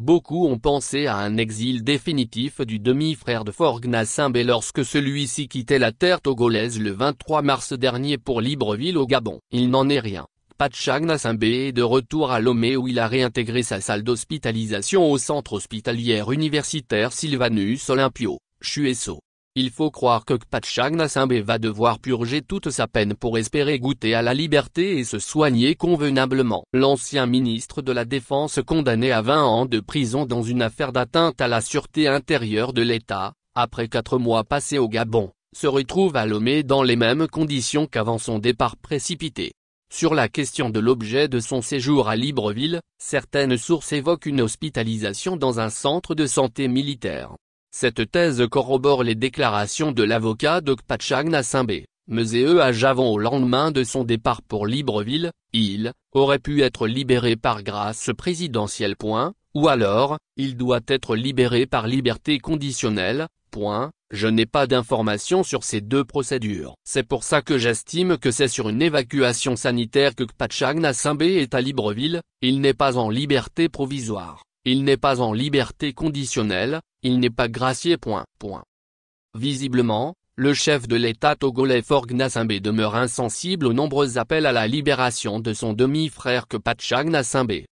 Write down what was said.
Beaucoup ont pensé à un exil définitif du demi-frère de Forgnassimbe lorsque celui-ci quittait la terre togolaise le 23 mars dernier pour Libreville au Gabon. Il n'en est rien. Gnassimbé est de retour à Lomé où il a réintégré sa salle d'hospitalisation au centre hospitalier universitaire Sylvanus Olympio, Chuesso. Il faut croire que Nassimbe va devoir purger toute sa peine pour espérer goûter à la liberté et se soigner convenablement. L'ancien ministre de la Défense condamné à 20 ans de prison dans une affaire d'atteinte à la sûreté intérieure de l'État, après 4 mois passés au Gabon, se retrouve à Lomé dans les mêmes conditions qu'avant son départ précipité. Sur la question de l'objet de son séjour à Libreville, certaines sources évoquent une hospitalisation dans un centre de santé militaire. Cette thèse corrobore les déclarations de l'avocat de Kpachagna Simbé, eux à Javon au lendemain de son départ pour Libreville, il aurait pu être libéré par grâce présidentielle. Point, ou alors, il doit être libéré par liberté conditionnelle. Point, je n'ai pas d'informations sur ces deux procédures. C'est pour ça que j'estime que c'est sur une évacuation sanitaire que Kpachagna Simbé est à Libreville, il n'est pas en liberté provisoire. Il n'est pas en liberté conditionnelle, il n'est pas gracié. Point, Visiblement, le chef de l'État togolais Forgna Nassimbe demeure insensible aux nombreux appels à la libération de son demi-frère Kepacha Gnassingbe,